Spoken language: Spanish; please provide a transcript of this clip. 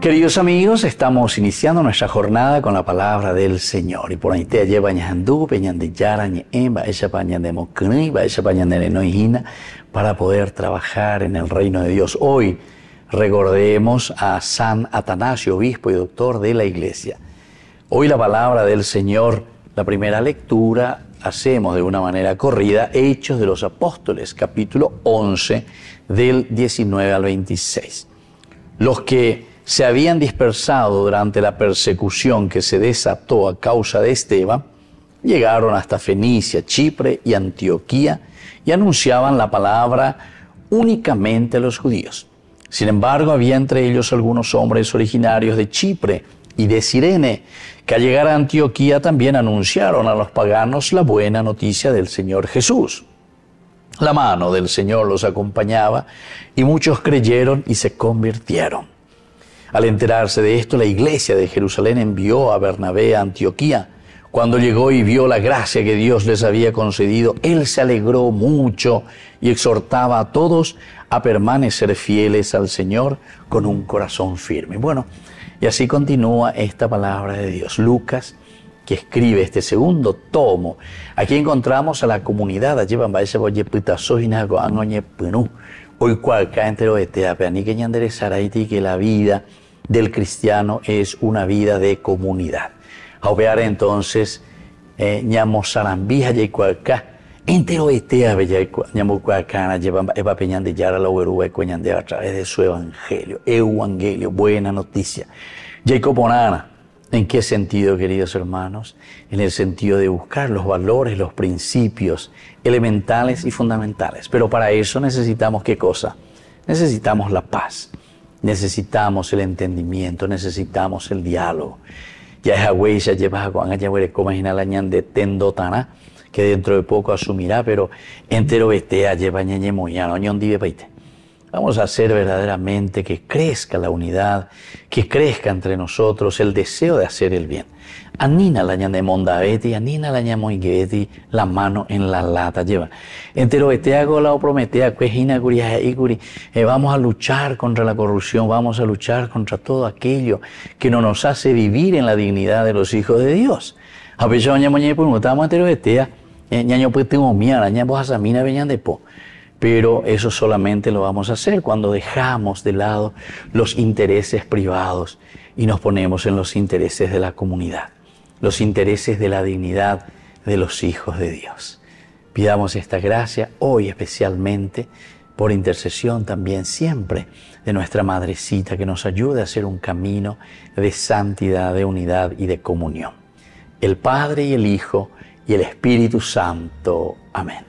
Queridos amigos, estamos iniciando nuestra jornada con la palabra del Señor. Y por ahí te lleva de peñandillara, pañan esa mocriba, esa pañanderenoijina, para poder trabajar en el reino de Dios. Hoy recordemos a San Atanasio, obispo y doctor de la iglesia. Hoy la palabra del Señor, la primera lectura, hacemos de una manera corrida Hechos de los Apóstoles, capítulo 11, del 19 al 26. Los que se habían dispersado durante la persecución que se desató a causa de Esteban, llegaron hasta Fenicia, Chipre y Antioquía y anunciaban la palabra únicamente a los judíos. Sin embargo, había entre ellos algunos hombres originarios de Chipre y de Sirene, que al llegar a Antioquía también anunciaron a los paganos la buena noticia del Señor Jesús. La mano del Señor los acompañaba y muchos creyeron y se convirtieron. Al enterarse de esto, la iglesia de Jerusalén envió a Bernabé a Antioquía. Cuando llegó y vio la gracia que Dios les había concedido, él se alegró mucho y exhortaba a todos a permanecer fieles al Señor con un corazón firme. Bueno, y así continúa esta palabra de Dios. Lucas que escribe este segundo tomo. Aquí encontramos a la comunidad, allí van a ese boye putasóginas, goanoñe penú, hoy cualca entero de teapeaní que ñandere saraiti que la vida del cristiano es una vida de comunidad. obear entonces, eh, ñamo sarambija y cualca, entero de teape ñamo cualcana, llevan eva peñan de yara la uberúa y a través de su evangelio, evangelio, buena noticia. Jacob Onana, ¿En qué sentido, queridos hermanos? En el sentido de buscar los valores, los principios elementales y fundamentales. Pero para eso necesitamos qué cosa? Necesitamos la paz, necesitamos el entendimiento, necesitamos el diálogo. Ya es ya lleva que dentro de poco asumirá, pero entero lleva Vamos a hacer verdaderamente que crezca la unidad, que crezca entre nosotros el deseo de hacer el bien. Anina la mondaveti, anina la moigeti, la mano en la lata lleva. Entero la es prometea, y curi. Vamos a luchar contra la corrupción, vamos a luchar contra todo aquello que no nos hace vivir en la dignidad de los hijos de Dios. A de pero eso solamente lo vamos a hacer cuando dejamos de lado los intereses privados y nos ponemos en los intereses de la comunidad, los intereses de la dignidad de los hijos de Dios. Pidamos esta gracia hoy especialmente por intercesión también siempre de nuestra Madrecita que nos ayude a hacer un camino de santidad, de unidad y de comunión. El Padre y el Hijo y el Espíritu Santo. Amén.